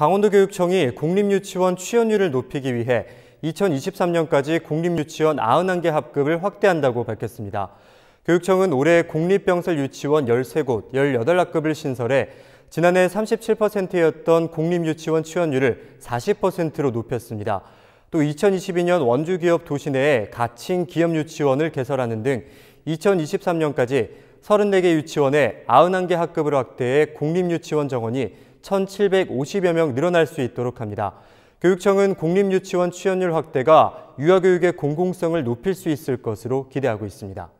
강원도교육청이 공립유치원 취연율을 높이기 위해 2023년까지 공립유치원 91개 합급을 확대한다고 밝혔습니다. 교육청은 올해 공립병설 유치원 13곳, 18학급을 신설해 지난해 37%였던 공립유치원 취연율을 40%로 높였습니다. 또 2022년 원주기업 도시 내에 가칭 기업유치원을 개설하는 등 2023년까지 34개 유치원에 91개 학급을 확대해 공립유치원 정원이 1,750여 명 늘어날 수 있도록 합니다. 교육청은 공립유치원 취업률 확대가 유아교육의 공공성을 높일 수 있을 것으로 기대하고 있습니다.